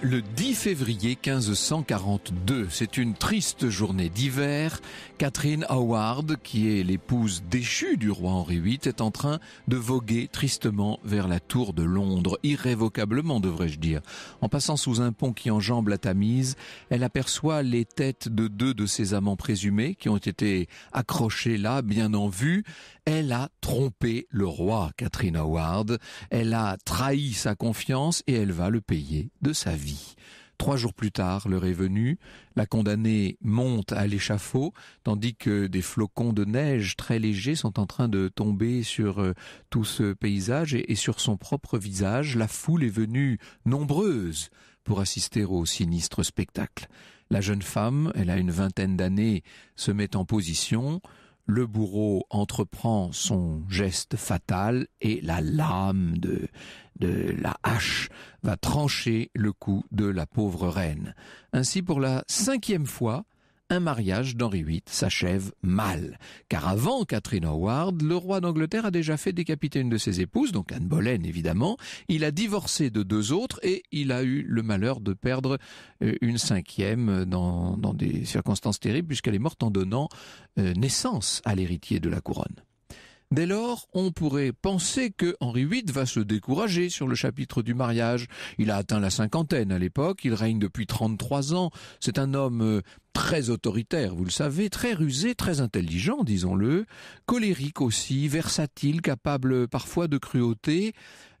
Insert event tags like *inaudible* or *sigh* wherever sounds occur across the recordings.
le 10 février 1542. C'est une triste journée d'hiver. Catherine Howard, qui est l'épouse déchue du roi Henri VIII, est en train de voguer tristement vers la tour de Londres, irrévocablement devrais-je dire. En passant sous un pont qui enjambe la Tamise, elle aperçoit les têtes de deux de ses amants présumés qui ont été accrochés là, bien en vue. Elle a trompé le roi, Catherine Howard. Elle a trahi sa confiance et elle va le payer de sa vie. Trois jours plus tard, l'heure est venue, la condamnée monte à l'échafaud, tandis que des flocons de neige très légers sont en train de tomber sur euh, tout ce paysage et, sur son propre visage. La foule est venue nombreuse pour assister au sinistre spectacle. La jeune femme, elle a une vingtaine d'années, se met en position, le bourreau entreprend son geste fatal et la lame de, la hache va trancher le cou de la pauvre reine. Ainsi, pour la cinquième fois, un mariage d'Henri VIII s'achève mal. Car avant Catherine Howard, le roi d'Angleterre a déjà fait décapiter une de ses épouses, donc Anne Boleyn évidemment. Il a divorcé de deux autres et il a eu le malheur de perdre euh, une cinquième dans, des circonstances terribles puisqu'elle est morte en donnant euh, naissance à l'héritier de la couronne. Dès lors, on pourrait penser que Henri VIII va se décourager sur le chapitre du mariage. Il a atteint la cinquantaine à l'époque, il règne depuis 33 ans, c'est un homme euh, très autoritaire, vous le savez, très rusé, très intelligent, disons-le, colérique aussi, versatile, capable parfois de cruauté.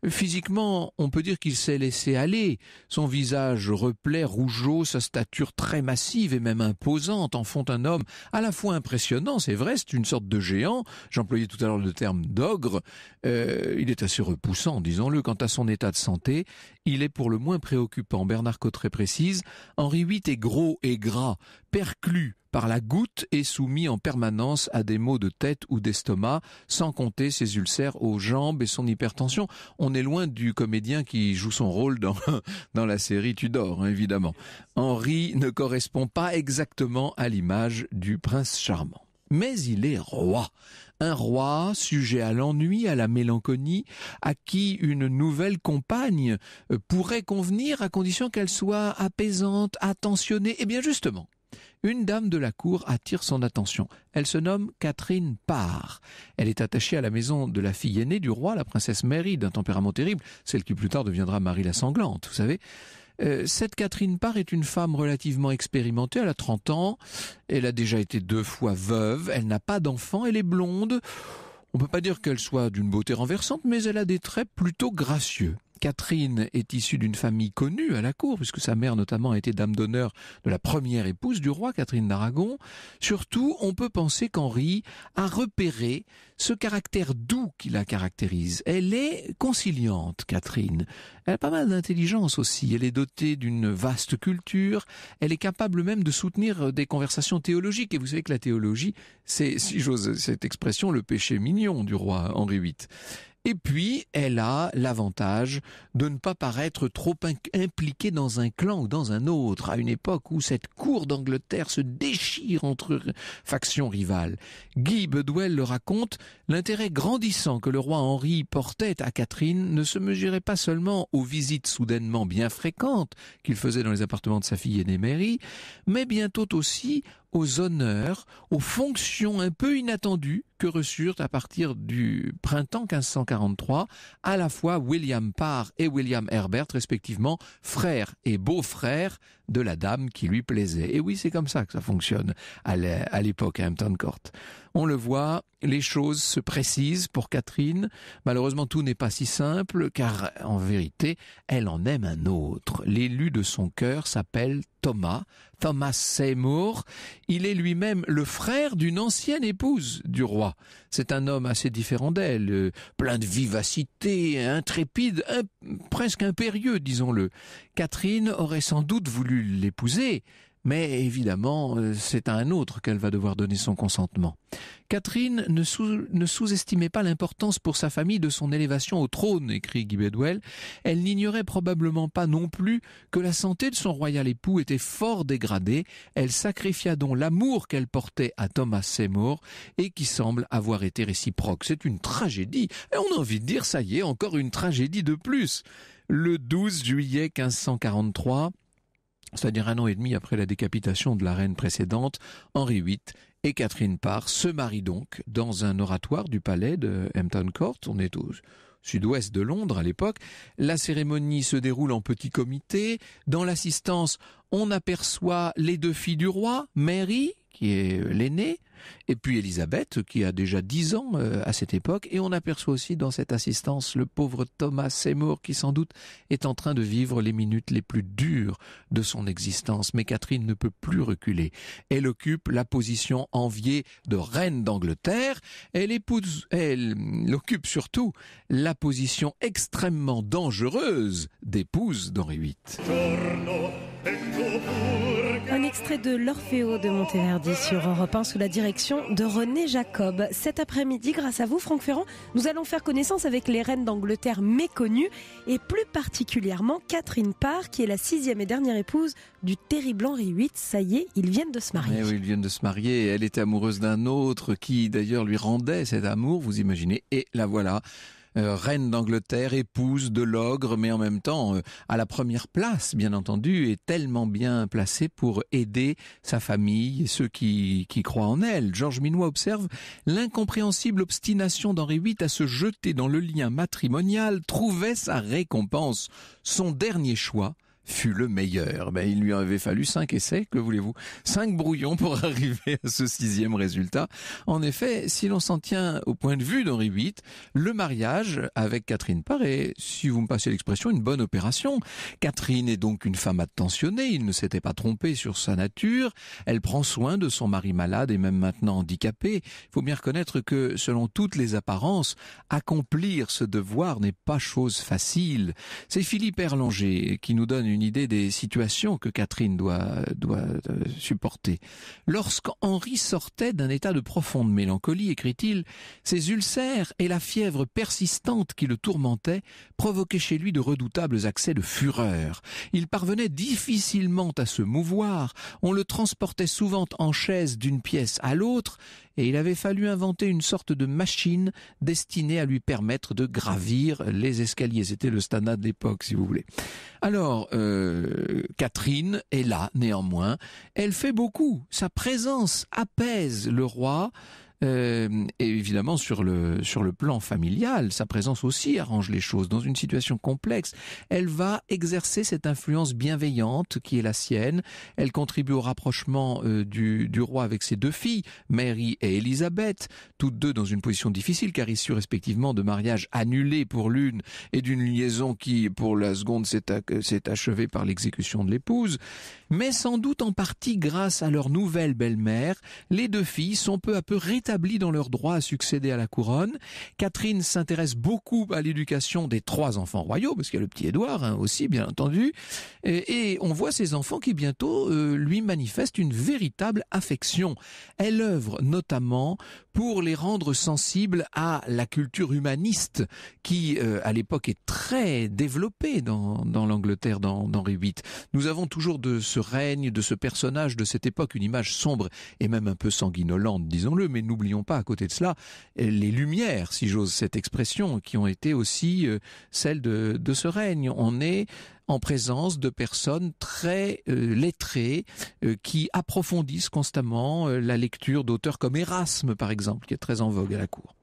Physiquement, on peut dire qu'il s'est laissé aller. Son visage replet, rougeau, sa stature très massive et même imposante en font un homme à la fois impressionnant, c'est vrai, c'est une sorte de géant. J'employais tout à l'heure le terme d'ogre. Euh, il est assez repoussant, disons-le. Quant à son état de santé, il est pour le moins préoccupant. Bernard Cotteret précise, Henri VIII est gros et gras perclus par la goutte et soumis en permanence à des maux de tête ou d'estomac, sans compter ses ulcères aux jambes et son hypertension. On est loin du comédien qui joue son rôle dans, *laughs* dans la série Tudor, hein, évidemment. Henri ne correspond pas exactement à l'image du prince charmant. Mais il est roi, un roi sujet à l'ennui, à la mélancolie, à qui une nouvelle compagne pourrait convenir à condition qu'elle soit apaisante, attentionnée. Et eh bien justement, une dame de la cour attire son attention. Elle se nomme Catherine Parr. Elle est attachée à la maison de la fille aînée du roi, la princesse Mary, d'un tempérament terrible, celle qui plus tard deviendra Marie la Sanglante, vous savez. Euh, cette Catherine Parr est une femme relativement expérimentée, elle a 30 ans, elle a déjà été deux fois veuve, elle n'a pas d'enfant, elle est blonde. On ne peut pas dire qu'elle soit d'une beauté renversante, mais elle a des traits plutôt gracieux. Catherine est issue d'une famille connue à la cour, puisque sa mère notamment a été dame d'honneur de la première épouse du roi, Catherine d'Aragon. Surtout, on peut penser qu'Henri a repéré ce caractère doux qui la caractérise. Elle est conciliante, Catherine. Elle a pas mal d'intelligence aussi. Elle est dotée d'une vaste culture. Elle est capable même de soutenir des conversations théologiques. Et vous savez que la théologie, c'est, si j'ose cette expression, le péché mignon du roi Henri VIII. Et puis, elle a l'avantage de ne pas paraître trop impliquée dans un clan ou dans un autre, à une époque où cette cour d'Angleterre se déchire entre factions rivales. Guy Bedwell le raconte, l'intérêt grandissant que le roi Henri portait à Catherine ne se mesurait pas seulement aux visites soudainement bien fréquentes qu'il faisait dans les appartements de sa fille aînée Mary, mais bientôt aussi aux honneurs, aux fonctions un peu inattendues que reçurent à partir du printemps 1543 à la fois William Parr et William Herbert, respectivement frères et beaux-frères de la dame qui lui plaisait. Et oui, c'est comme ça que ça fonctionne à l'époque à Hampton Court. On le voit, les choses se précisent pour Catherine. Malheureusement, tout n'est pas si simple, car en vérité, elle en aime un autre. L'élu de son cœur s'appelle Thomas, Thomas Seymour. Il est lui-même le frère d'une ancienne épouse du roi. C'est un homme assez différent d'elle, euh, plein de vivacité, intrépide, presque impérieux, disons-le. Catherine aurait sans doute voulu l'épouser, mais évidemment, euh, c'est à un autre qu'elle va devoir donner son consentement. Catherine ne, sous, estimait pas l'importance pour sa famille de son élévation au trône, écrit Guy Elle n'ignorait probablement pas non plus que la santé de son royal époux était fort dégradée. Elle sacrifia donc l'amour qu'elle portait à Thomas Seymour et qui semble avoir été réciproque. C'est une tragédie. Et on a envie de dire, ça y est, encore une tragédie de plus. Le 12 juillet 1543, c'est-à-dire un an et demi après la décapitation de la reine précédente, Henri VIII et Catherine Parr se marient donc dans un oratoire du palais de Hampton Court. On est au sud-ouest de Londres à l'époque. La cérémonie se déroule en petit comité. Dans l'assistance, on aperçoit les deux filles du roi, Mary qui est euh, l'aînée, et puis Elisabeth, qui a déjà dix ans euh, à cette époque, et on aperçoit aussi dans cette assistance le pauvre Thomas Seymour, qui sans doute est en train de vivre les minutes les plus dures de son existence. Mais Catherine ne peut plus reculer. Elle occupe la position enviée de reine d'Angleterre. Elle épouse, elle occupe surtout la position extrêmement dangereuse d'épouse d'Henri VIII. Un extrait de l'Orfeo de Monteverdi sur Europe 1 sous la direction de René Jacob. Cet après-midi, grâce à vous, Franck Ferrand, nous allons faire connaissance avec les reines d'Angleterre méconnues et plus particulièrement Catherine Parr, qui est la sixième et dernière épouse du terrible Henri VIII. Ça y est, ils viennent de se marier. Eh oui, ils viennent de se marier. Elle était amoureuse d'un autre qui d'ailleurs lui rendait cet amour, vous imaginez, et la voilà. Euh, reine d'Angleterre, épouse de l'ogre, mais en même temps euh, à la première place, bien entendu, et tellement bien placée pour aider sa famille et ceux qui, qui croient en elle. Georges Minois observe l'incompréhensible obstination d'Henri VIII à se jeter dans le lien matrimonial trouvait sa récompense. Son dernier choix fut le meilleur. Ben, il lui avait fallu cinq essais, que voulez-vous Cinq brouillons pour *laughs* arriver à ce sixième résultat. En effet, si l'on s'en tient au point de vue d'Henri VIII, le mariage avec Catherine Paré, si vous me passez l'expression, une bonne opération. Catherine est donc une femme attentionnée, il ne s'était pas trompé sur sa nature, elle prend soin de son mari malade et même maintenant handicapé. Il faut bien reconnaître que, selon toutes les apparences, accomplir ce devoir n'est pas chose facile. C'est Philippe Erlanger qui nous donne une idée des situations que Catherine doit, doit euh, supporter. Lorsqu'Henri sortait d'un état de profonde mélancolie, écrit-il, ses ulcères et la fièvre persistante qui le tourmentait provoquaient chez lui de redoutables accès de fureur. Il parvenait difficilement à se mouvoir, on le transportait souvent en chaise d'une pièce à l'autre, et il avait fallu inventer une sorte de machine destinée à lui permettre de gravir les escaliers. C'était le standard de l'époque, si vous voulez. Alors, euh, Catherine est là, néanmoins. Elle fait beaucoup. Sa présence apaise le roi euh, et évidemment, sur le, sur le plan familial, sa présence aussi arrange les choses. Dans une situation complexe, elle va exercer cette influence bienveillante qui est la sienne. Elle contribue au rapprochement euh, du, du roi avec ses deux filles, Mary et Elisabeth, toutes deux dans une position difficile car issue respectivement de mariages annulés pour l'une et d'une liaison qui, pour la seconde, s'est achevée par l'exécution de l'épouse. Mais sans doute en partie grâce à leur nouvelle belle-mère, les deux filles sont peu à peu rétablies dans leur droit à succéder à la couronne. Catherine s'intéresse beaucoup à l'éducation des trois enfants royaux, parce qu'il y a le petit Édouard hein, aussi, bien entendu. Et, on voit ces enfants qui bientôt euh, lui manifestent une véritable affection. Elle œuvre notamment pour les rendre sensibles à la culture humaniste qui, euh, à l'époque, est très développée dans, dans l'Angleterre d'Henri VIII. Nous avons toujours de ce règne, de ce personnage, de cette époque, une image sombre et même un peu sanguinolente, disons-le, mais nous n'oublions pas à côté de cela les lumières, si j'ose cette expression, qui ont été aussi euh, celles de, ce règne. On est en présence de personnes très euh, lettrées euh, qui approfondissent constamment la lecture d'auteurs comme Erasme, par exemple, qui est très en vogue à la cour.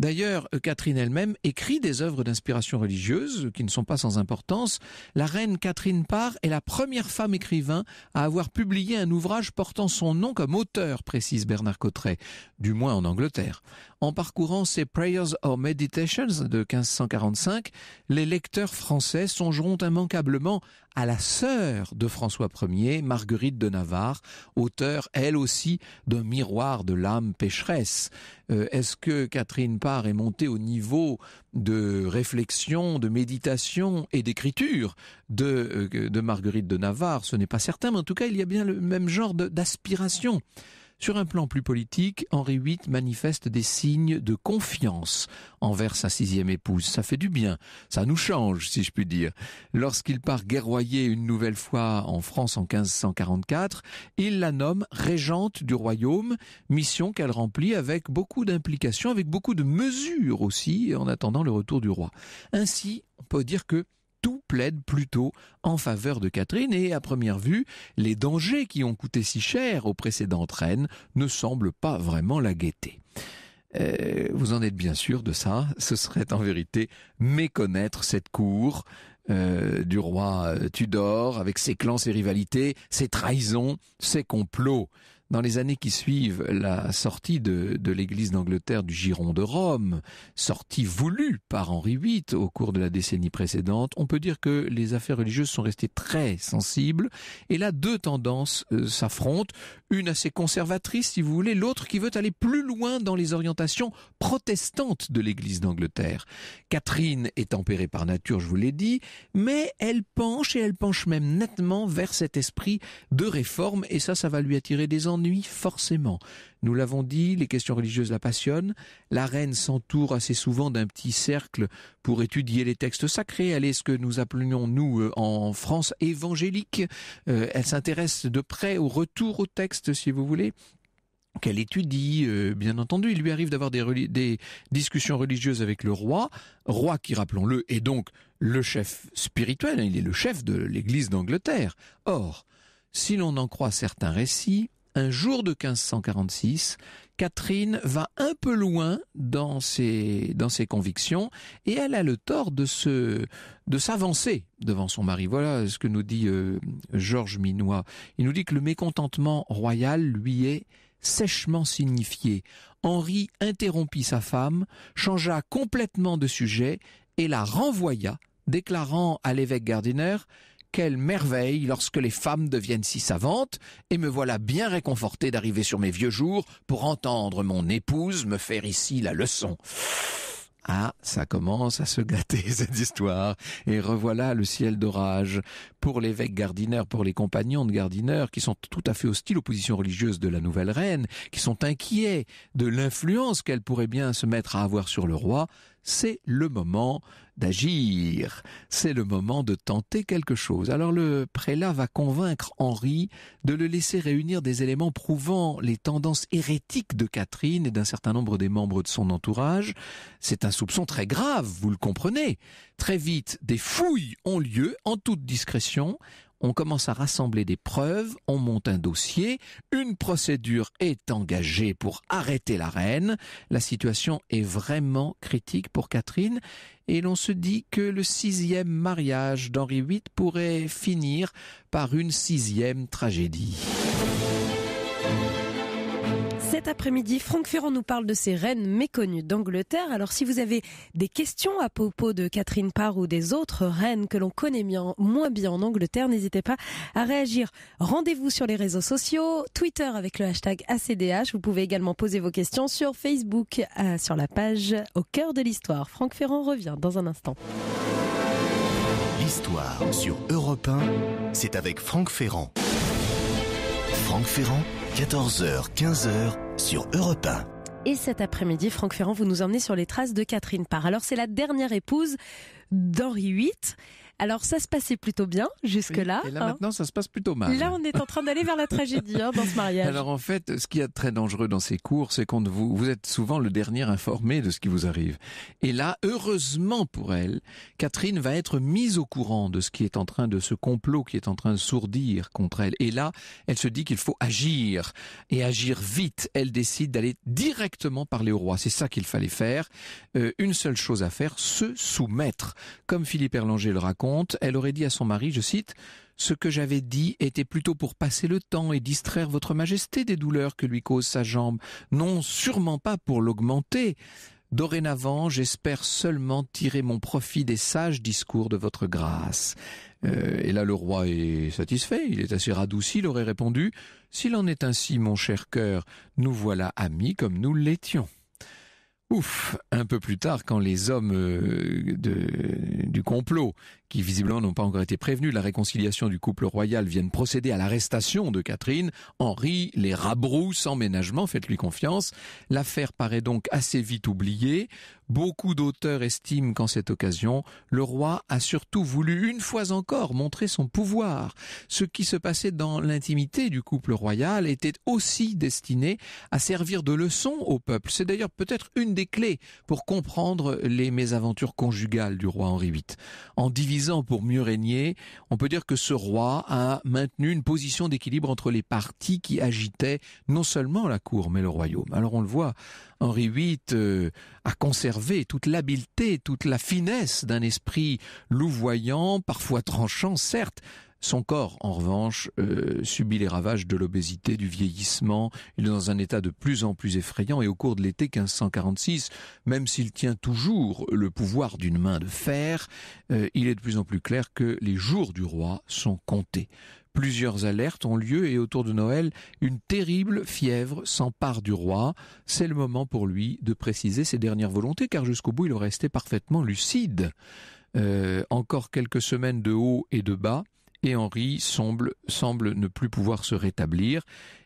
D'ailleurs, Catherine elle-même écrit des œuvres d'inspiration religieuse qui ne sont pas sans importance. La reine Catherine Parr est la première femme écrivain à avoir publié un ouvrage portant son nom comme auteur, précise Bernard Cottret, du moins en Angleterre. En parcourant ses Prayers or Meditations de 1545, les lecteurs français songeront immanquablement à la sœur de François Ier, Marguerite de Navarre, auteur elle aussi d'un miroir de l'âme pécheresse. Euh, est-ce que Catherine Parr est monté au niveau de réflexion, de méditation et d'écriture euh, de Marguerite de Navarre, ce n'est pas certain, mais en tout cas, il y a bien le même genre d'aspiration. Sur un plan plus politique, Henri VIII manifeste des signes de confiance envers sa sixième épouse. Ça fait du bien, ça nous change, si je puis dire. Lorsqu'il part guerroyer une nouvelle fois en France en 1544, il la nomme régente du royaume, mission qu'elle remplit avec beaucoup d'implications, avec beaucoup de mesures aussi, en attendant le retour du roi. Ainsi, on peut dire que plaide plutôt en faveur de Catherine et à première vue, les dangers qui ont coûté si cher aux précédentes reines ne semblent pas vraiment la guetter. Euh, vous en êtes bien sûr de ça, ce serait en vérité méconnaître cette cour euh, du roi euh, Tudor avec ses clans, ses rivalités, ses trahisons, ses complots dans les années qui suivent la sortie de, l'Église d'Angleterre du giron de Rome, sortie voulue par Henri VIII au cours de la décennie précédente, on peut dire que les affaires religieuses sont restées très sensibles. Et là, deux tendances euh, s'affrontent, une assez conservatrice, si vous voulez, l'autre qui veut aller plus loin dans les orientations protestantes de l'Église d'Angleterre. Catherine est tempérée par nature, je vous l'ai dit, mais elle penche et elle penche même nettement vers cet esprit de réforme, et ça, ça va lui attirer des ennuis nuit forcément. Nous l'avons dit, les questions religieuses la passionnent. La reine s'entoure assez souvent d'un petit cercle pour étudier les textes sacrés. Elle est ce que nous appelions, nous, euh, en France, évangélique. Euh, elle s'intéresse de près au retour au texte, si vous voulez qu'elle étudie, euh, bien entendu. Il lui arrive d'avoir des, des, discussions religieuses avec le roi, roi qui, rappelons-le, est donc le chef spirituel, il est le chef de l'Église d'Angleterre. Or, si l'on en croit certains récits, un jour de 1546, Catherine va un peu loin dans ses, dans ses convictions et elle a le tort de se, de s'avancer devant son mari. Voilà ce que nous dit euh, Georges Minois. Il nous dit que le mécontentement royal lui est sèchement signifié. Henri interrompit sa femme, changea complètement de sujet et la renvoya, déclarant à l'évêque Gardiner quelle merveille lorsque les femmes deviennent si savantes, et me voilà bien réconforté d'arriver sur mes vieux jours pour entendre mon épouse me faire ici la leçon. Ah, ça commence à se gâter *laughs* cette histoire, et revoilà le ciel d'orage. Pour l'évêque Gardiner, pour les compagnons de Gardiner, qui sont tout à fait hostiles aux positions religieuses de la nouvelle reine, qui sont inquiets de l'influence qu'elle pourrait bien se mettre à avoir sur le roi, c'est le moment d'agir, c'est le moment de tenter quelque chose. Alors le prélat va convaincre Henri de le laisser réunir des éléments prouvant les tendances hérétiques de Catherine et d'un certain nombre des membres de son entourage. C'est un soupçon très grave, vous le comprenez. Très vite, des fouilles ont lieu en toute discrétion on commence à rassembler des preuves, on monte un dossier, une procédure est engagée pour arrêter la reine, la situation est vraiment critique pour Catherine, et l'on se dit que le sixième mariage d'Henri VIII pourrait finir par une sixième tragédie. Cet après-midi, Franck Ferrand nous parle de ces reines méconnues d'Angleterre. Alors si vous avez des questions à propos de Catherine Parr ou des autres reines que l'on connaît moins bien en Angleterre, n'hésitez pas à réagir. Rendez-vous sur les réseaux sociaux, Twitter avec le hashtag ACDH. Vous pouvez également poser vos questions sur Facebook, euh, sur la page Au cœur de l'histoire. Franck Ferrand revient dans un instant. L'histoire sur Europe 1, c'est avec Franck Ferrand. Franck Ferrand, 14h, 15h sur Europe 1. Et cet après-midi, Franck Ferrand, vous nous emmenez sur les traces de Catherine Parr. Alors, c'est la dernière épouse d'Henri VIII. Alors ça se passait plutôt bien jusque-là. et là hein. maintenant, ça se passe plutôt mal. Là, on est en train d'aller vers la tragédie hein, dans ce mariage. Alors en fait, ce qui est très dangereux dans ces cours, c'est qu'on vous, vous êtes souvent le dernier informé de ce qui vous arrive. Et là, heureusement pour elle, Catherine va être mise au courant de ce qui est en train de ce complot qui est en train de sourdir contre elle. Et là, elle se dit qu'il faut agir et agir vite. Elle décide d'aller directement parler au roi. C'est ça qu'il fallait faire. Euh, une seule chose à faire se soumettre, comme Philippe Erlanger le raconte elle aurait dit à son mari, je cite, Ce que j'avais dit était plutôt pour passer le temps et distraire votre majesté des douleurs que lui cause sa jambe, non sûrement pas pour l'augmenter. Dorénavant, j'espère seulement tirer mon profit des sages discours de votre grâce. Euh, et là, le roi est satisfait, il est assez radouci, il aurait répondu, S'il en est ainsi, mon cher cœur, nous voilà amis comme nous l'étions. Ouf, un peu plus tard, quand les hommes euh, de, du complot qui visiblement n'ont pas encore été prévenus de la réconciliation du couple royal, viennent procéder à l'arrestation de Catherine. Henri les rabroue sans ménagement, faites-lui confiance. L'affaire paraît donc assez vite oubliée. Beaucoup d'auteurs estiment qu'en cette occasion, le roi a surtout voulu une fois encore montrer son pouvoir. Ce qui se passait dans l'intimité du couple royal était aussi destiné à servir de leçon au peuple. C'est d'ailleurs peut-être une des clés pour comprendre les mésaventures conjugales du roi Henri VIII. En divisant pour mieux régner, on peut dire que ce roi a maintenu une position d'équilibre entre les partis qui agitaient non seulement la cour mais le royaume. Alors on le voit, Henri VIII euh, a conservé toute l'habileté, toute la finesse d'un esprit louvoyant, parfois tranchant, certes, son corps, en revanche, euh, subit les ravages de l'obésité, du vieillissement. Il est dans un état de plus en plus effrayant et au cours de l'été 1546, même s'il tient toujours le pouvoir d'une main de fer, euh, il est de plus en plus clair que les jours du roi sont comptés. Plusieurs alertes ont lieu et autour de Noël, une terrible fièvre s'empare du roi. C'est le moment pour lui de préciser ses dernières volontés car jusqu'au bout il restait parfaitement lucide. Euh, encore quelques semaines de haut et de bas, et Henri semble, ne plus pouvoir se rétablir.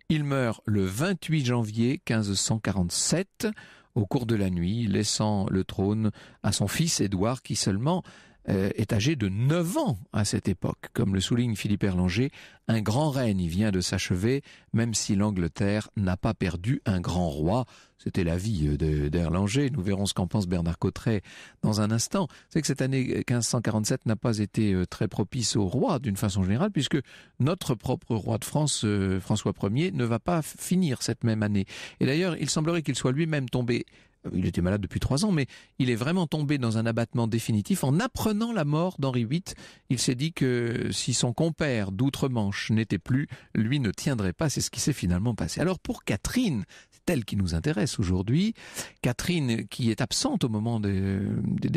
Il meurt le 28 janvier 1547 au cours de la nuit, laissant le trône à son fils Édouard qui seulement euh, est âgé de 9 ans à cette époque. Comme le souligne Philippe Erlanger, un grand règne vient de s'achever, même si l'Angleterre n'a pas perdu un grand roi. C'était l'avis euh, d'Erlanger. Nous verrons ce qu'en pense Bernard Cotteret dans un instant. C'est que cette année 1547 euh, n'a pas été euh, très propice au roi d'une façon générale, puisque notre propre roi de France, François Ier, ne va pas finir cette même année. Et d'ailleurs, il semblerait qu'il soit lui-même tombé il était malade depuis trois ans, mais il est vraiment tombé dans un abattement définitif en apprenant la mort d'Henri VIII. Il s'est dit que si son compère d'outre-Manche n'était plus, lui ne tiendrait pas. C'est ce qui s'est finalement passé. Alors pour Catherine, telle qui nous intéresse aujourd'hui. Catherine, qui est absente au moment des, des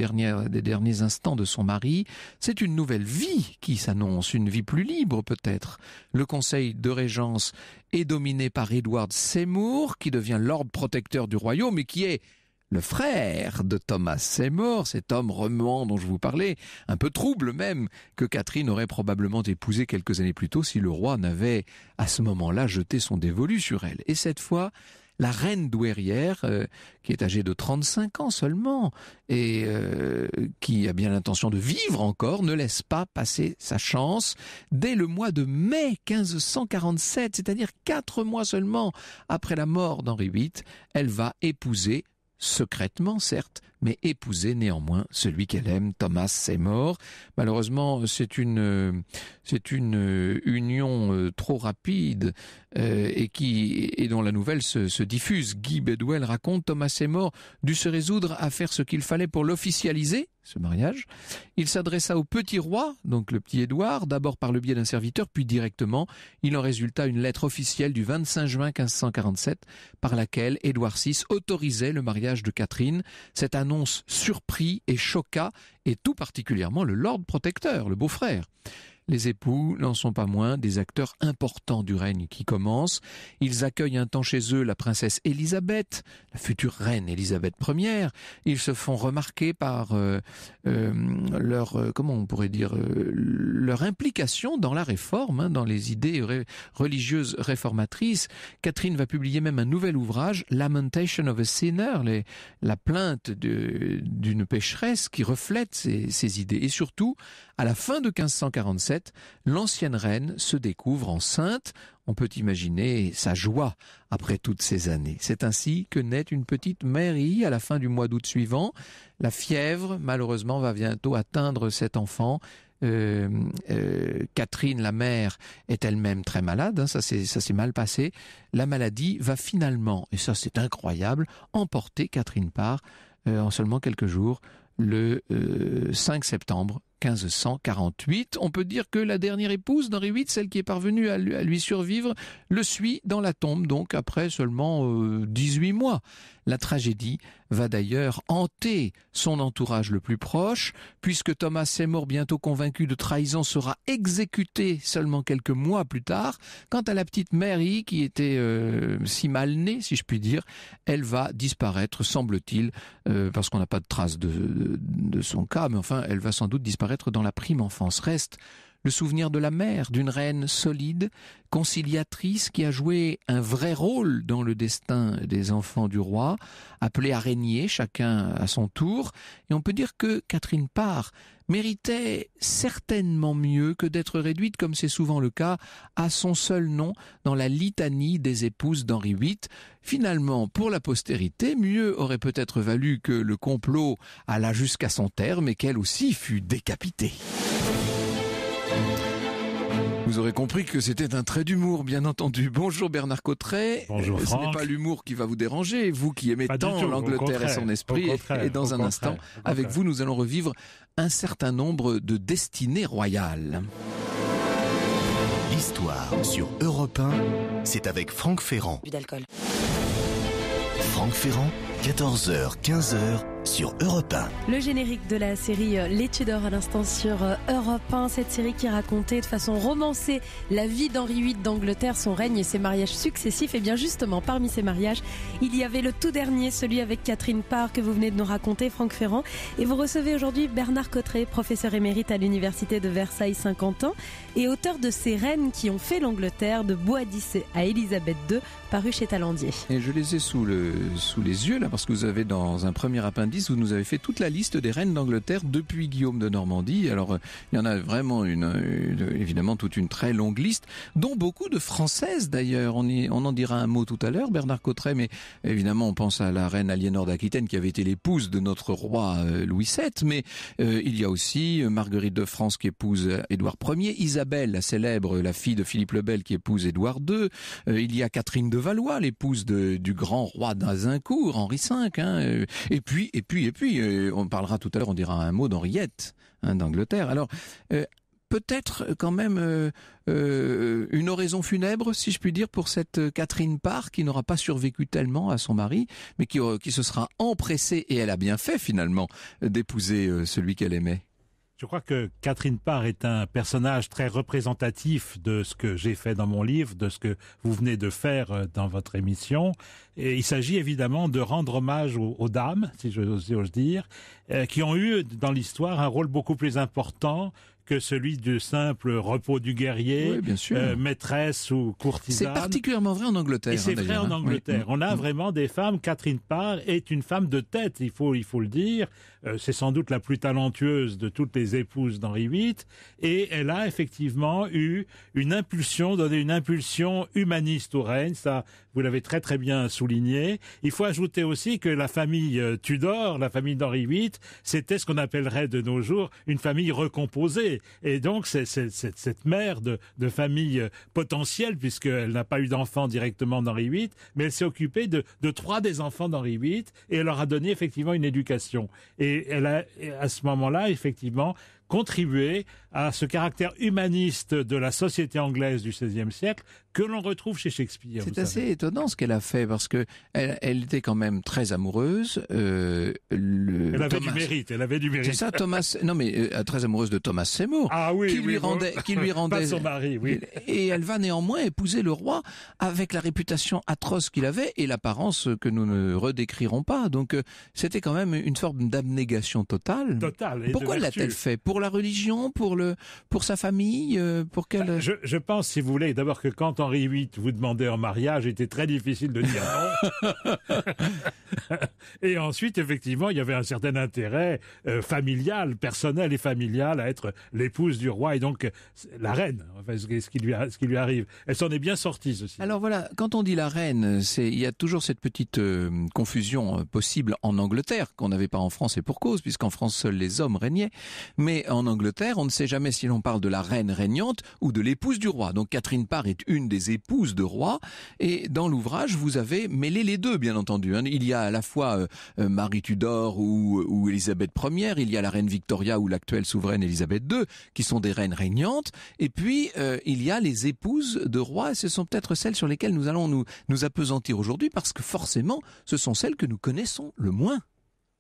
derniers instants de son mari, c'est une nouvelle vie qui s'annonce, une vie plus libre peut-être. Le conseil de régence est dominé par Edward Seymour, qui devient l'ordre protecteur du royaume et qui est le frère de Thomas Seymour, cet homme remuant dont je vous parlais, un peu trouble même, que Catherine aurait probablement épousé quelques années plus tôt si le roi n'avait à ce moment-là jeté son dévolu sur elle. Et cette fois, la reine douairière, euh, qui est âgée de 35 ans seulement, et euh, qui a bien l'intention de vivre encore, ne laisse pas passer sa chance. Dès le mois de mai 1547, c'est-à-dire quatre mois seulement après la mort d'Henri VIII, elle va épouser secrètement certes, mais épouser néanmoins celui qu'elle aime, Thomas Seymour. Malheureusement, c'est une euh, c'est une union trop rapide euh, et qui et dont la nouvelle se, diffuse. Guy Bedwell raconte Thomas Seymour dut se résoudre à faire ce qu'il fallait pour l'officialiser, ce mariage. Il s'adressa au petit roi, donc le petit Édouard, d'abord par le biais d'un serviteur, puis directement. Il en résulta une lettre officielle du 25 juin 1547 par laquelle Édouard VI autorisait le mariage de Catherine. Cette annonce surprit et choqua, et tout particulièrement le Lord Protecteur, le beau-frère. Les époux n'en sont pas moins des acteurs importants du règne qui commence. Ils accueillent un temps chez eux la princesse Élisabeth, la future reine Élisabeth Ier. Ils se font remarquer par euh, euh, leur, euh, comment on pourrait dire, leur implication dans la réforme, hein, dans les idées religieuses réformatrices. Catherine va publier même un nouvel ouvrage, Lamentation of a Sinner, la plainte d'une pécheresse qui reflète ces idées. Et surtout, à la fin de 1547, l'ancienne reine se découvre enceinte. On peut imaginer sa joie après toutes ces années. C'est ainsi que naît une petite Mary à la fin du mois d'août suivant. La fièvre, malheureusement, va bientôt atteindre cet enfant. Euh, euh, Catherine, la mère, est elle-même très malade, hein, ça s'est mal passé. La maladie va finalement, et ça c'est incroyable, emporter Catherine part euh, en seulement quelques jours le 5 septembre 1548. On peut dire que la dernière épouse d'Henri VIII, celle qui est parvenue à lui survivre, le suit dans la tombe, donc après seulement 18 euh, mois. La tragédie va d'ailleurs hanter son entourage le plus proche, puisque Thomas Seymour, bientôt convaincu de trahison, sera exécuté seulement quelques mois plus tard. Quant à la petite Mary, qui était euh, si mal née, si je puis dire, elle va disparaître, semble-t-il, euh, parce qu'on n'a pas de trace de, de son cas, mais enfin, elle va sans doute disparaître dans la prime enfance. Reste le souvenir de la mère, d'une reine solide, conciliatrice, qui a joué un vrai rôle dans le destin des enfants du roi, appelée à régner chacun à son tour, et on peut dire que Catherine Parr méritait certainement mieux que d'être réduite, comme c'est souvent le cas, à son seul nom dans la litanie des épouses d'Henri VIII. Finalement, pour la postérité, mieux aurait peut-être valu que le complot alla jusqu'à son terme et qu'elle aussi fût décapitée. Vous aurez compris que c'était un trait d'humour, bien entendu. Bonjour Bernard Cottret. Bonjour euh, Ce n'est pas l'humour qui va vous déranger, vous qui aimez tant l'Angleterre et son esprit. Et dans un instant, avec vous, nous allons revivre un certain nombre de destinées royales. L'histoire sur Europe 1, c'est avec Franck Ferrand. Plus d'alcool. Franck Ferrand, 14h, 15h sur Europe 1. Le générique de la série euh, Les Tudors à l'instant sur euh, Europe 1, cette série qui racontait de façon romancée la vie d'Henri VIII d'Angleterre, son règne et ses mariages successifs. Et bien justement, parmi ces mariages, il y avait le tout dernier, celui avec Catherine Parr que vous venez de nous raconter, Franck Ferrand. Et vous recevez aujourd'hui Bernard Cotteret, professeur émérite à l'université de Versailles-Saint-Quentin et auteur de ces reines qui ont fait l'Angleterre de Boadice à Élisabeth II, paru chez Talandier. Et je les ai sous, le, sous les yeux là parce que vous avez dans un premier appendice vous nous avez fait toute la liste des reines d'Angleterre depuis Guillaume de Normandie. Alors, euh, il y en a vraiment une, évidemment, toute une très longue liste, dont beaucoup de françaises d'ailleurs. On, on en dira un mot tout à l'heure, Bernard Cotteret, mais évidemment, on pense à la reine Aliénor d'Aquitaine qui avait été l'épouse de notre roi euh, Louis VII, mais euh, il y a aussi Marguerite de France qui épouse Édouard Ier, Isabelle, la célèbre, la fille de Philippe le Bel qui épouse Édouard II, il y a Catherine de Valois, l'épouse du grand roi d'Azincourt, Henri V, hein, et puis et puis, et puis euh, on parlera tout à l'heure, on dira un mot d'Henriette hein, d'Angleterre. Alors, euh, peut-être euh, quand même une oraison funèbre, si je puis dire, pour cette Catherine Parr qui n'aura pas survécu tellement à son mari, mais qui, qui se sera empressée, et elle a bien fait finalement, d'épouser celui qu'elle aimait. Je crois que Catherine Parr est un personnage très représentatif de ce que j'ai fait dans mon livre, de ce que vous venez de faire euh, dans votre émission. Et il s'agit évidemment de rendre hommage aux, dames, si j'ose dire, euh, qui ont eu dans l'histoire un rôle beaucoup plus important que celui du simple repos du guerrier, euh, maîtresse ou courtisane. C'est particulièrement vrai en Angleterre. Et c'est hein, vrai en hein. Angleterre. Mm, On a mm. vraiment des femmes. Catherine Parr est une femme de tête, il faut, il faut le dire. Euh, c'est sans doute la plus talentueuse de toutes les épouses d'Henri VIII. Et elle a effectivement eu une impulsion, donné une impulsion humaniste au règne. Vous l'avez très très bien souligné. Il faut ajouter aussi que la famille euh, Tudor, la famille d'Henri VIII, c'était ce qu'on appellerait de nos jours une famille recomposée. Et donc c'est cette mère de, famille euh, potentielle, puisqu'elle n'a pas eu d'enfant directement d'Henri VIII, mais elle s'est occupée de, de, trois des enfants d'Henri VIII et elle leur a donné effectivement une éducation. Et elle a à ce moment-là effectivement contribué à ce caractère humaniste de la société anglaise du XVIe siècle que l'on retrouve chez Shakespeare. C'est assez étonnant ce qu'elle a fait parce que elle, était quand même très amoureuse. Euh, elle avait du mérite. Elle avait du mérite. C'est ça, Thomas. non mais euh, très amoureuse de Thomas Seymour. Ah oui. Qui lui rendait, qui lui *laughs* rendait. son mari, oui. Et elle va néanmoins épouser le roi avec la réputation atroce qu'il avait et l'apparence que nous ne redécrirons pas. Donc euh, c'était quand même une forme d'abnégation totale. Pourquoi l'a-t-elle fait Pour la religion, pour le, pour sa famille, pour quelle bah, Je, je pense, si vous voulez, d'abord que quand on Henri VIII vous demandait en mariage était très difficile de dire non. *laughs* et ensuite, effectivement, il y avait un certain intérêt euh, familial, personnel et familial à être l'épouse du roi et donc euh, la reine, enfin, ce, qui lui, ce qui lui arrive. Elle s'en est bien sortie, ceci. Alors voilà, quand on dit la reine, c'est il y a toujours cette petite euh, confusion possible en Angleterre, qu'on n'avait pas en France et pour cause, puisqu'en France, seuls les hommes régnaient. Mais en Angleterre, on ne sait jamais si l'on parle de la reine régnante ou de l'épouse du roi. Donc Catherine Parr est une des épouses de rois. Et dans l'ouvrage, vous avez mêlé les deux, bien entendu. Hein. Il y a à la fois euh, euh, Marie Tudor ou, ou Élisabeth Ier, il y a la reine Victoria ou l'actuelle souveraine Élisabeth II, qui sont des reines régnantes. Et puis, euh, il y a les épouses de rois, et ce sont peut-être celles sur lesquelles nous allons nous, nous appesantir aujourd'hui, parce que forcément, ce sont celles que nous connaissons le moins.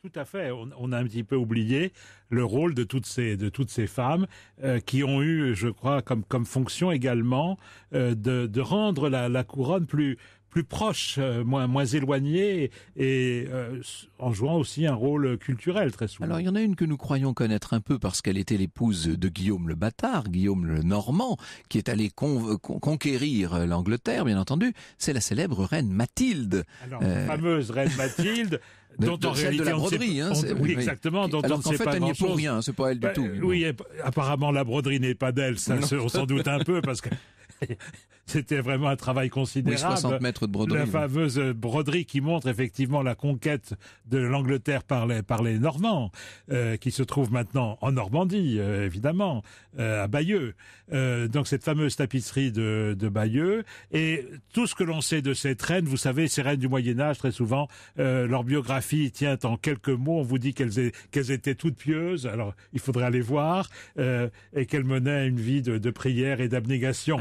Tout à fait. On, a un petit peu oublié le rôle de toutes ces de toutes ces femmes euh, qui ont eu, je crois, comme comme fonction également euh, de de rendre la, la couronne plus plus proche, euh, moins, moins éloigné, et euh, en jouant aussi un rôle culturel très souvent. Alors il y en a une que nous croyons connaître un peu parce qu'elle était l'épouse de Guillaume le bâtard, Guillaume le normand, qui est allé conquérir l'Angleterre, bien entendu, c'est la célèbre reine Mathilde. Alors, euh, la fameuse reine Mathilde. *laughs* dont on en la broderie, hein, on, oui, exactement, dont alors on fait, elle n'y est pour rien, c'est pas elle du bah, tout. Oui, apparemment la broderie n'est pas d'elle, ça, on s'en doute un peu parce que *laughs* C'était vraiment un travail considérable. 60 mètres de La fameuse broderie qui montre effectivement la conquête de l'Angleterre par les, par les Normands, euh, qui se trouve maintenant en Normandie, euh, évidemment, euh, à Bayeux. donc cette fameuse tapisserie de, de Bayeux. Et tout ce que l'on sait de cette reine, vous savez, ces reines du Moyen-Âge, très souvent, leur biographie tient en quelques mots. On vous dit qu'elles étaient toutes pieuses. Alors, il faudrait aller voir. et qu'elles menaient une vie de, de prière et d'abnégation.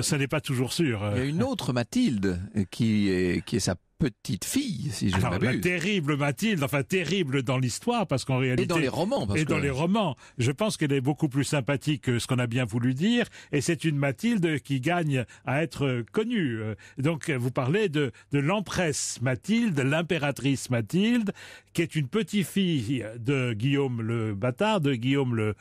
ça n'est pas toujours sûr. Euh. Il y a une autre Mathilde euh, qui est, qui est sa petite fille, si je ne m'abuse. Terrible Mathilde, enfin terrible dans l'histoire, parce qu'en réalité... Et dans les romans. Parce et dans les romans. Je pense qu'elle est beaucoup plus sympathique que ce qu'on a bien voulu dire, et c'est une Mathilde qui gagne à être euh, connue. Donc vous parlez de, de l'empresse Mathilde, l'impératrice Mathilde, qui est une petite fille de Guillaume le bâtard, de Guillaume le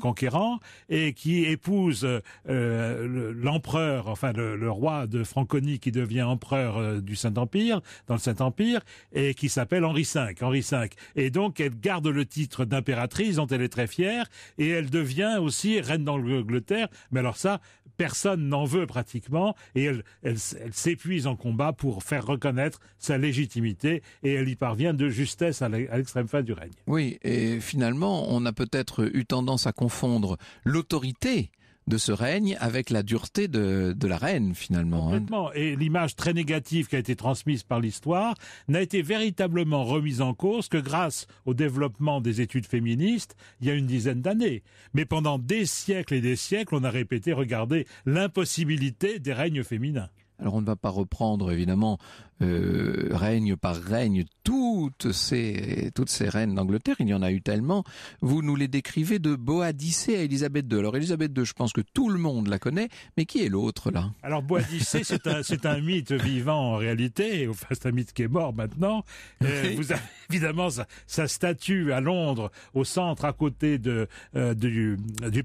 conquérant, et qui épouse euh, l'empereur, enfin le, roi de Franconie qui devient empereur euh, du Saint-Empire, dans le Saint-Empire, et qui s'appelle Henri V, Henri V. Et donc elle garde le titre d'impératrice dont elle est très fière, et elle devient aussi reine d'Angleterre, mais alors ça, personne n'en veut pratiquement, et elle, elle s'épuise en combat pour faire reconnaître sa légitimité, et elle y parvient de justesse à l'extrême fin du règne. Oui, et finalement, on a peut-être eu tendance à confondre l'autorité de ce règne avec la dureté de, de la reine finalement. Hein. Complètement. Et l'image très négative qui a été transmise par l'histoire n'a été véritablement remise en cause que grâce au développement des études féministes il y a une dizaine d'années. Mais pendant des siècles et des siècles, on a répété, regardez, l'impossibilité des règnes féminins. Alors on ne va pas reprendre évidemment euh, règne par règne toutes ces toutes ces reines d'Angleterre, il y en a eu tellement. Vous nous les décrivez de Boadicée à Élisabeth II. Alors Élisabeth II, je pense que tout le monde la connaît, mais qui est l'autre là Alors Boadicée, c'est un mythe vivant en réalité, enfin c'est un mythe qui est mort maintenant. Euh, vous avez évidemment sa, statue à Londres, au centre à côté de euh, du,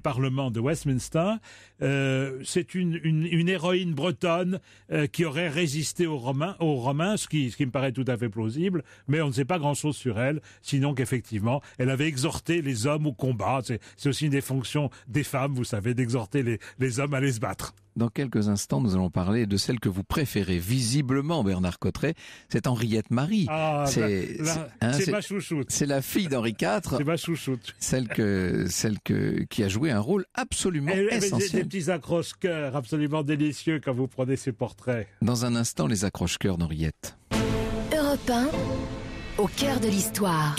Parlement de Westminster. c'est une héroïne bretonne euh, qui aurait résisté aux Romains, aux Romains ce, qui, me paraît tout à fait plausible, mais on ne sait pas grand-chose sur elle, sinon qu'effectivement, elle avait exhorté les hommes au combat. C'est aussi une des fonctions des femmes, vous savez, d'exhorter les, les hommes à aller se battre. Dans quelques instants, nous allons parler de celle que vous préférez visiblement, Bernard Cotteret. C'est Henriette Marie. Ah, hein, c'est ma chouchoute. C'est la fille d'Henri IV. c'est ma chouchoute. Celle que, celle que, qui a joué un rôle absolument elle, eh, eh, essentiel. Des, petits accroche-cœurs absolument délicieux quand vous prenez ses portraits. Dans un instant, les accroche-cœurs d'Henriette. Europe au cœur de l'histoire.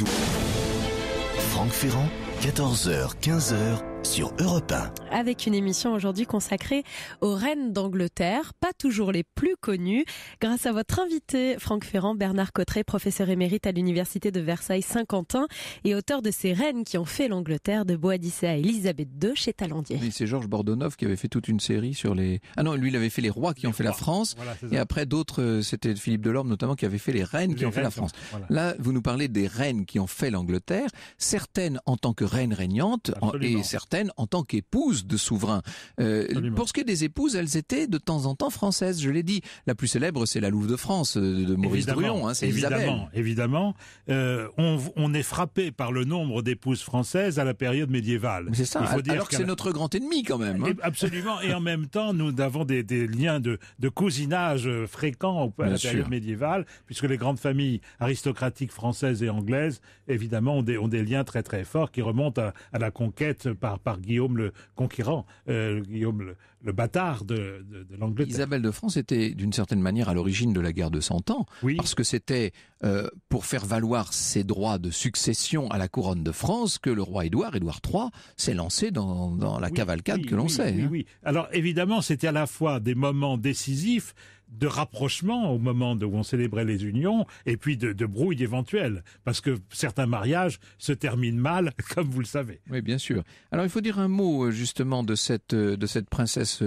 Franck Ferrand, 14h, 15h sur Europe 1. Avec une émission aujourd'hui consacrée aux reines d'Angleterre, pas toujours les plus connues, grâce à votre invité Franck Ferrand, Bernard Cotteret, professeur émérite à l'université de Versailles-Saint-Quentin et auteur de ces reines qui ont fait l'Angleterre de Boadicea à elisabeth II chez Talandier. Oui, c'est Georges bordonov qui avait fait toute une série sur les Ah non, lui il avait fait les rois qui ont fait la France et après d'autres euh, c'était Philippe Delorme notamment qui avait fait les reines qui ont fait la France. Là, vous nous parlez des reines qui ont fait l'Angleterre, certaines en tant que reines régnantes et certaines en tant qu'épouse de souverain. Euh, pour ce qui est des épouses, elles étaient de temps en temps françaises, je l'ai dit. La plus célèbre, c'est la Louve de France euh, de Maurice hein, c'est Évidemment, évidemment. Euh, on, est frappé par le nombre d'épouses françaises à la période médiévale. C'est ça, faut dire alors que c'est notre grand ennemi quand même. Hein. Absolument, et en même temps, nous avons des, liens de, cousinage fréquents à la période médiévale, puisque les grandes familles aristocratiques françaises et anglaises, évidemment, ont des, ont des liens très très forts qui remontent à la conquête par par, Guillaume le Conquérant, euh, Guillaume le, bâtard de, l'Angleterre. Isabelle de France était d'une certaine manière à l'origine de la guerre de Cent Ans, parce que c'était euh, pour faire valoir ses droits de succession à la couronne de France que le roi Édouard, Édouard III, s'est lancé dans, la cavalcade que l'on sait. Hein. Oui, Alors évidemment, c'était à la fois des moments décisifs de rapprochement au moment où on célébrait les unions et puis de, de brouille éventuelle parce que certains mariages se terminent mal *laughs* comme vous le savez. Oui, bien sûr. Alors il faut dire un mot euh, justement euh, de cette princesse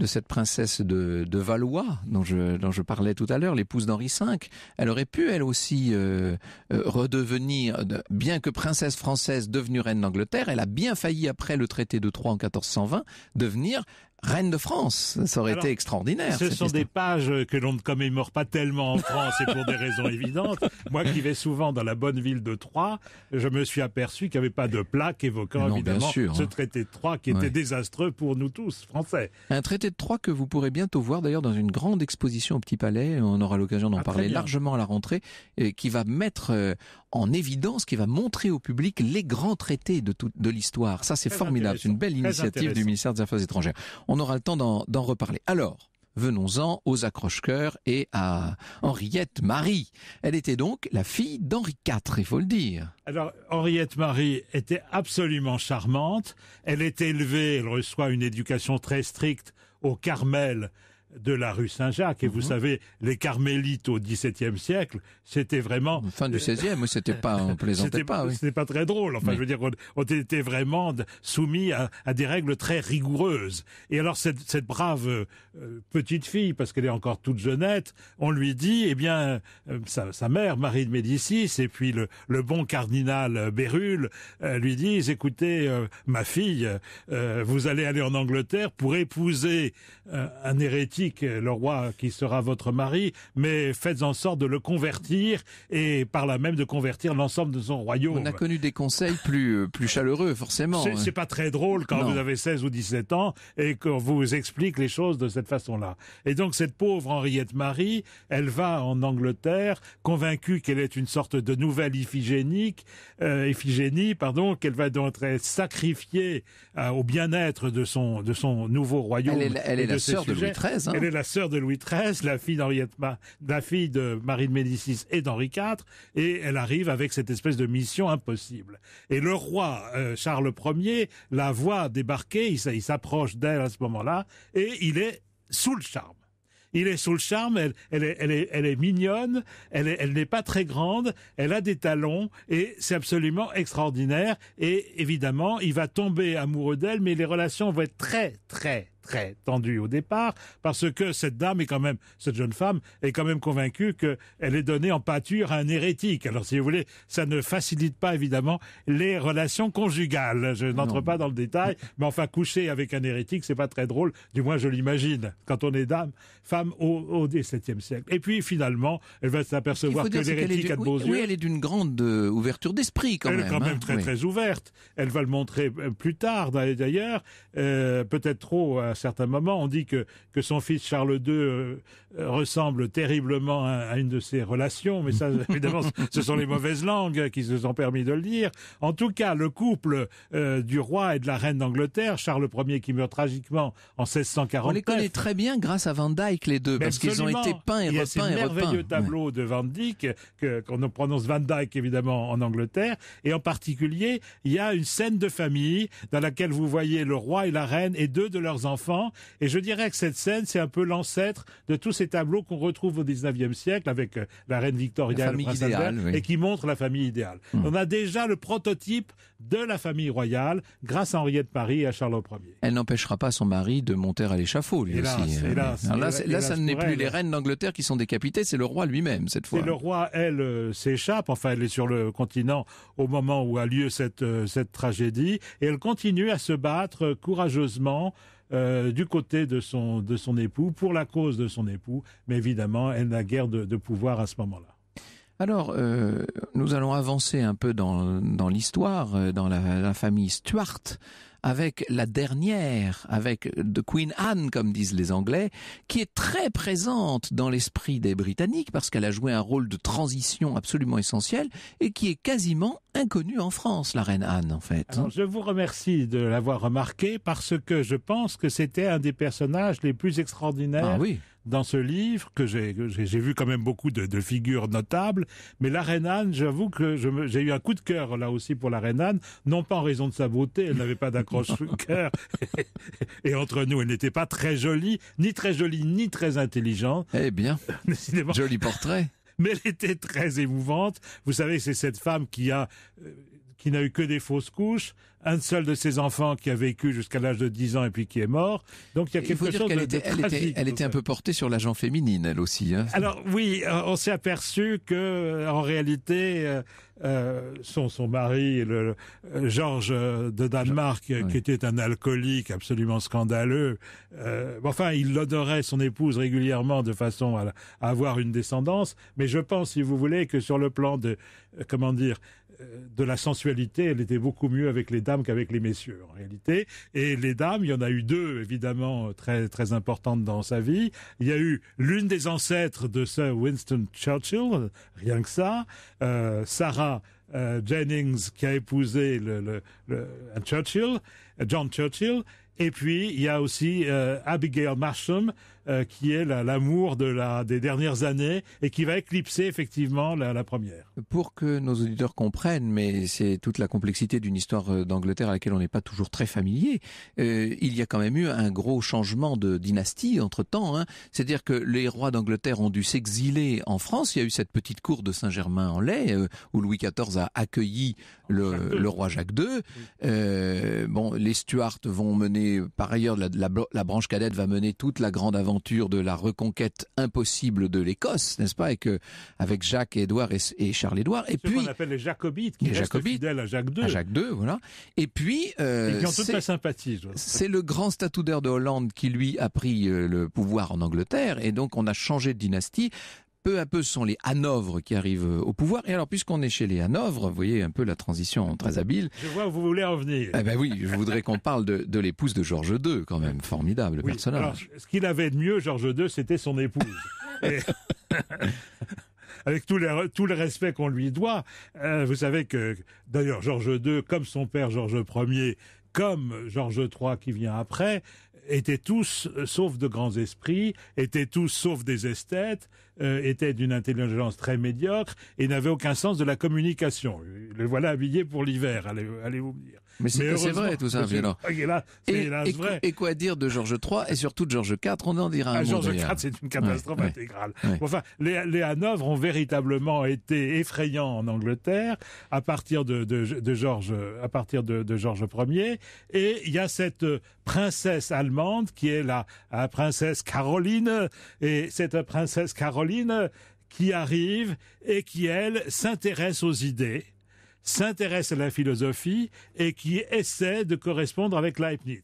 de cette princesse de, Valois dont je dont je parlais tout à l'heure, l'épouse d'Henri V. Elle aurait pu elle aussi, euh, euh, redevenir, bien que princesse française devenue reine d'Angleterre, elle a bien failli, après le traité de Troyes en 1420, devenir reine de France. Ça aurait été extraordinaire. Ce sont des pages que l'on ne commémore pas tellement en France et pour des raisons évidentes. Moi qui vais souvent dans la bonne ville de Troyes, je me suis aperçu qu'il n'y avait pas de plaque évoquant évidemment ce hein. traité de Troyes qui était désastreux pour nous tous, Français. Un traité de Troyes que vous pourrez bientôt voir d'ailleurs dans une grande exposition au Petit Palais. On aura l'occasion d'en ah, parler largement à la rentrée et qui va mettre euh, en évidence, qui va montrer au public les grands traités de, de l'histoire. Ça, c'est formidable. C'est une belle initiative du ministère des Affaires étrangères. On aura le temps d'en reparler. Alors, venons-en aux accroche coeurs et à Henriette Marie. Elle était donc la fille d'Henri IV, il faut le dire. Alors, Henriette Marie était absolument charmante. Elle est élevée, elle reçoit une éducation très stricte au Carmel de la rue Saint-Jacques. Et vous mhm. savez, les carmélites au XVIIe siècle, c'était vraiment... Fin du XVIe, c'était pas, on *laughs* pas. Oui. C'était pas très drôle. Enfin, je veux dire, on, était vraiment soumis à, des règles très rigoureuses. Et alors, cette, brave euh, petite fille, parce qu'elle est encore toute jeunette, on lui dit, eh bien, euh, sa, mère, Marie de Médicis, et puis le, bon cardinal euh, Bérulle, lui disent, écoutez, ma fille, vous allez aller en Angleterre pour épouser un hérétique euh, le roi qui sera votre mari, mais faites en sorte de le convertir et par là même de convertir l'ensemble de son royaume. On a connu des conseils plus, euh, plus chaleureux, forcément. Hein. C'est pas très drôle quand vous avez 16 ou 17 ans et qu'on vous explique les choses de cette façon-là. Et donc cette pauvre Henriette Marie, elle va en Angleterre convaincue qu'elle est une sorte de nouvelle Iphigénique, euh, Iphigénie, pardon, qu'elle va donc être sacrifiée au bien-être de son, de son nouveau royaume. Elle est, elle est la sœur de Louis XIII. Hein. Elle est la sœur de Louis XIII, la fille, la fille de Marie de Médicis et d'Henri IV, et elle arrive avec cette espèce de mission impossible. Et le roi euh, Charles Ier la voit débarquer, il, s'approche d'elle à ce moment-là, et il est sous le charme. Il est sous le charme, elle, est, mignonne, elle n'est pas très grande, elle a des talons et c'est absolument extraordinaire. Et évidemment, il va tomber amoureux d'elle, mais les relations vont être très, très, très tendue au départ, parce que cette dame est quand même, cette jeune femme est quand même convaincue qu'elle est donnée en pâture à un hérétique. Alors, si vous voulez, ça ne facilite pas évidemment les relations conjugales. Je n'entre pas dans le détail, mais enfin, coucher avec un hérétique, c'est pas très drôle. Du moins, je l'imagine quand on est dame, femme au, au XVIIe siècle. Et puis, finalement, elle va s'apercevoir que l'hérétique a de beaux yeux. Oui, elle est d'une grande euh, ouverture d'esprit quand même. Elle est quand hein. même très très ouverte. Elle va le montrer euh, plus tard, d'ailleurs, euh, peut-être trop à certains moments. On dit que, que son fils Charles II euh, euh, ressemble terriblement à, une de ses relations, mais ça, *laughs* évidemment, ce sont les mauvaises langues qui se sont permis de le dire. En tout cas, le couple euh, du roi et de la reine d'Angleterre, Charles Ier qui meurt tragiquement en 1640. On les connaît très bien grâce à Van Dyck, les deux, parce qu'ils ont été peints et repeints et repeints. Il y a ces merveilleux tableau de Van Dyck, qu'on prononce Van Dyck évidemment en Angleterre, et en particulier, il y a une scène de famille dans laquelle vous voyez le roi et la reine et deux de leurs enfants et je dirais que cette scène, c'est un peu l'ancêtre de tous ces tableaux qu'on retrouve au 19e siècle avec euh, la reine Victoria, et qui montrent la famille idéale. Hmm. On a déjà le prototype de la famille royale grâce à Henriette Paris et à Charles Ier. Elle n'empêchera pas son mari de monter à l'échafaud, lui aussi. Hein. là, hélas, là, ça n'est plus les reines d'Angleterre qui sont décapitées, c'est le roi lui-même cette fois. Et le roi, elle, euh, s'échappe, enfin elle est sur le continent au moment où a lieu cette, euh, cette tragédie, et elle continue à se battre courageusement euh, du côté de son, de son époux, pour la cause de son époux, mais évidemment, elle n'a guère de, pouvoir à ce moment-là. Alors, euh, nous allons avancer un peu dans, dans l'histoire, euh, dans la, famille Stuart avec la dernière, avec The Queen Anne, comme disent les Anglais, qui est très présente dans l'esprit des Britanniques parce qu'elle a joué un rôle de transition absolument essentiel et qui est quasiment inconnue en France, la reine Anne, en fait. je vous remercie de l'avoir remarqué parce que je pense que c'était un des personnages les plus extraordinaires. Ah, oui dans ce livre, que j'ai vu quand même beaucoup de, figures notables, mais la reine Anne, j'avoue que j'ai eu un coup de cœur là aussi pour la reine Anne, non pas en raison de sa beauté, elle n'avait pas d'accroche-cœur, *laughs* et entre nous, elle n'était pas très jolie, ni très jolie, ni très intelligente. Eh bien, *laughs* joli portrait mais elle était très émouvante. Vous savez, c'est cette femme qui a, euh, qui n'a eu que des fausses couches, un seul de ses enfants qui a vécu jusqu'à l'âge de 10 ans et puis qui est mort. Donc il y a quelque chose qu'elle de, était, un peu portée sur l'agent féminine, elle aussi. Hein. Alors oui, euh, on s'est aperçu que euh, en réalité, euh, son, mari, le, Georges de Danemark, qui était un alcoolique absolument scandaleux, enfin il l'odorait son épouse régulièrement de façon à avoir une descendance. Mais je pense, si vous voulez, que sur le plan de comment dire euh, de la sensualité, elle était beaucoup mieux avec les dames qu'avec les messieurs en réalité. Et les dames, il y en a eu deux évidemment très très importantes dans sa vie. Il y a eu l'une des ancêtres de Sir Winston Churchill, rien que ça, euh, Sarah euh, Jennings qui a épousé le, Churchill, John Churchill. Et puis il y a aussi Abigail Marsham euh, qui est l'amour de la, des dernières années et qui va éclipser effectivement la, première. Pour que nos auditeurs comprennent, mais c'est toute la complexité d'une histoire euh, d'Angleterre à laquelle on n'est pas toujours très familier, euh, il y a quand même eu un gros changement de dynastie entre-temps. Hein. C'est-à-dire que les rois d'Angleterre ont dû s'exiler en France. Il y a eu cette petite cour de Saint-Germain-en-Laye où Louis XIV a accueilli le, roi Jacques II. Euh, bon, les Stuarts vont mener, par ailleurs, la, branche cadette va mener toute la grande aventure de la reconquête impossible de l'Écosse, n'est-ce pas, avec, avec Jacques, Édouard et, et Charles-Édouard. Et puis, on appelle les Jacobites, qui fidèles à Jacques II. À Jacques II, voilà. Et puis, euh, toute la sympathie. C'est le grand statutaire de Hollande qui lui a pris euh, le pouvoir en Angleterre, et donc on a changé de dynastie peu à peu, ce sont les Hanovres qui arrivent au pouvoir. Et alors, puisqu'on est chez les Hanovres, vous voyez un peu la transition très habile. Je vois où vous voulez en venir. Eh ben oui, je voudrais qu'on parle de, l'épouse de Georges II, quand même. Formidable personnage. ce qu'il avait de mieux, Georges II, c'était son épouse. *laughs* avec tout le, respect qu'on lui doit, euh, vous savez que, d'ailleurs, Georges II, comme son père Georges Ier, comme Georges III qui vient après, étaient tous, euh, sauf de grands esprits, étaient tous, sauf des esthètes, euh, étaient d'une intelligence très médiocre et n'avaient aucun sens de la communication. Le voilà habillé pour l'hiver, allez-vous me dire. Mais c'est vrai tout ça. Violent. Ah, et, quoi dire de Georges III et surtout de Georges IV On en dira un ah, Georges IV, c'est une catastrophe intégrale. Enfin, les, les ont véritablement été effrayants en Angleterre à partir de, Georges, à partir de, de Ier. Et il y a cette euh, princesse allemande qui est la, la princesse Caroline. Et cette princesse Caroline qui arrive et qui, elle, s'intéresse aux idées s'intéresse à la philosophie et qui essaie de correspondre avec Leibniz.